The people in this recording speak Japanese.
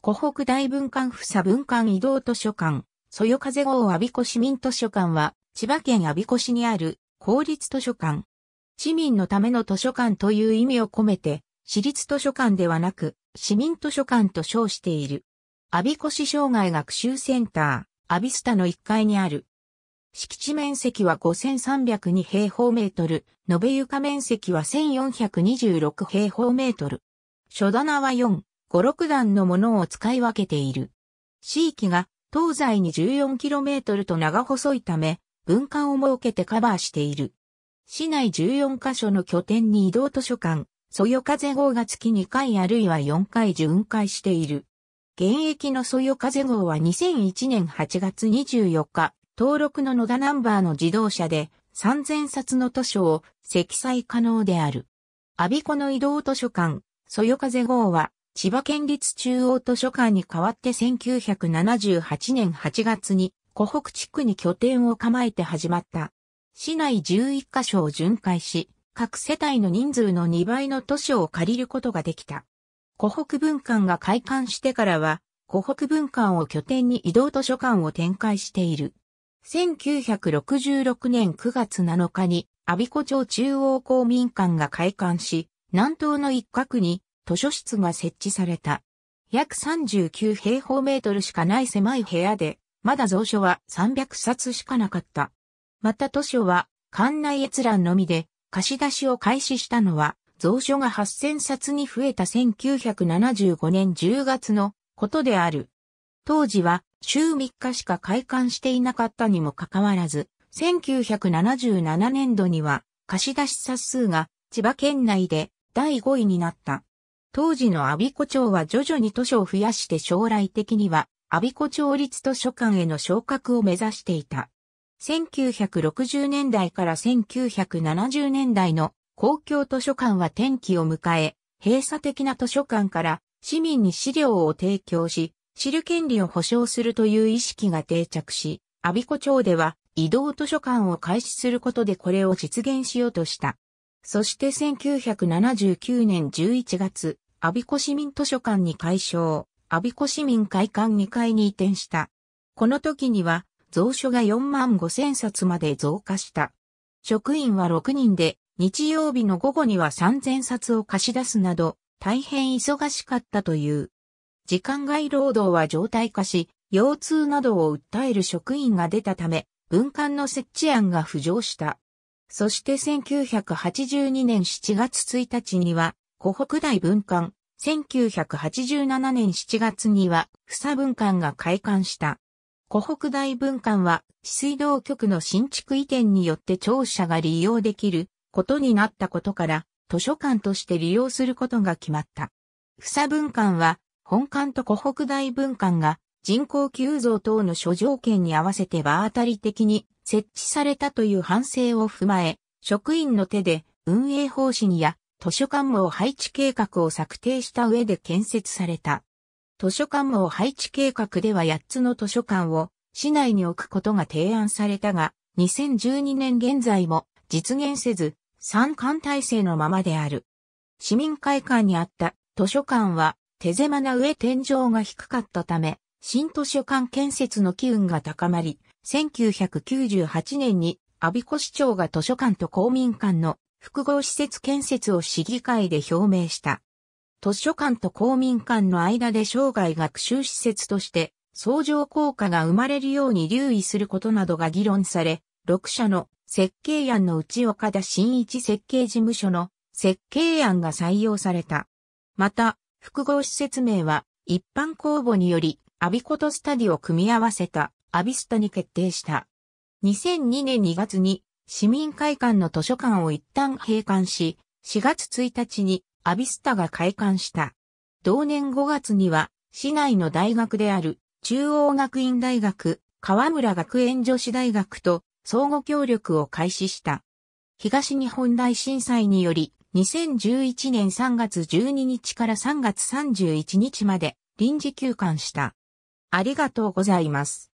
湖北大文館府佐文館移動図書館、そよ風号阿鼻子市民図書館は、千葉県阿鼻子市にある公立図書館。市民のための図書館という意味を込めて、私立図書館ではなく、市民図書館と称している。阿鼻子市障害学習センター、アビスタの1階にある。敷地面積は5302平方メートル、延べ床面積は1426平方メートル。書棚は4、5、6段のものを使い分けている。地域が東西に 14km と長細いため、分間を設けてカバーしている。市内14カ所の拠点に移動図書館、そよ風号が月2回あるいは4回巡回している。現役のそよ風号は2001年8月24日、登録の野田ナンバーの自動車で3000冊の図書を積載可能である。アビコの移動図書館、そよ風号は千葉県立中央図書館に代わって1978年8月に湖北地区に拠点を構えて始まった。市内11カ所を巡回し、各世帯の人数の2倍の図書を借りることができた。湖北文館が開館してからは、湖北文館を拠点に移動図書館を展開している。1966年9月7日に、阿鼻子町中央公民館が開館し、南東の一角に図書室が設置された。約39平方メートルしかない狭い部屋で、まだ蔵書は300冊しかなかった。また図書は、館内閲覧のみで、貸し出しを開始したのは、蔵書が8000冊に増えた1975年10月のことである。当時は週3日しか開館していなかったにもかかわらず、1977年度には貸し出し冊数が千葉県内で第5位になった。当時の阿鼻子町は徐々に図書を増やして将来的には阿鼻子町立図書館への昇格を目指していた。1960年代から1970年代の公共図書館は転機を迎え、閉鎖的な図書館から市民に資料を提供し、知る権利を保障するという意識が定着し、阿鼻子町では移動図書館を開始することでこれを実現しようとした。そして1979年11月、阿鼻子市民図書館に改称、阿鼻子市民会館2階に移転した。この時には、蔵書が4万5千冊まで増加した。職員は6人で、日曜日の午後には3000冊を貸し出すなど、大変忙しかったという。時間外労働は常態化し、腰痛などを訴える職員が出たため、文館の設置案が浮上した。そして1982年7月1日には、湖北大文館、1987年7月には、さ文館が開館した。湖北大文館は、水道局の新築移転によって庁舎が利用できることになったことから、図書館として利用することが決まった。さ文館は、本館と湖北大文館が人口急増等の諸条件に合わせて場当たり的に設置されたという反省を踏まえ、職員の手で運営方針や図書館網配置計画を策定した上で建設された。図書館網配置計画では8つの図書館を市内に置くことが提案されたが、2012年現在も実現せず、三館体制のままである。市民会館にあった図書館は手狭な上天井が低かったため、新図書館建設の機運が高まり、1998年に、阿鼻子市長が図書館と公民館の複合施設建設を市議会で表明した。図書館と公民館の間で生涯学習施設として相乗効果が生まれるように留意することなどが議論され、6社の設計案のうち岡田新一設計事務所の設計案が採用された。また、複合施設名は一般公募によりアビコとスタディを組み合わせたアビスタに決定した。2002年2月に市民会館の図書館を一旦閉館し、4月1日にアビスタが開館した。同年5月には市内の大学である中央学院大学、河村学園女子大学と相互協力を開始した。東日本大震災により、2011年3月12日から3月31日まで臨時休館した。ありがとうございます。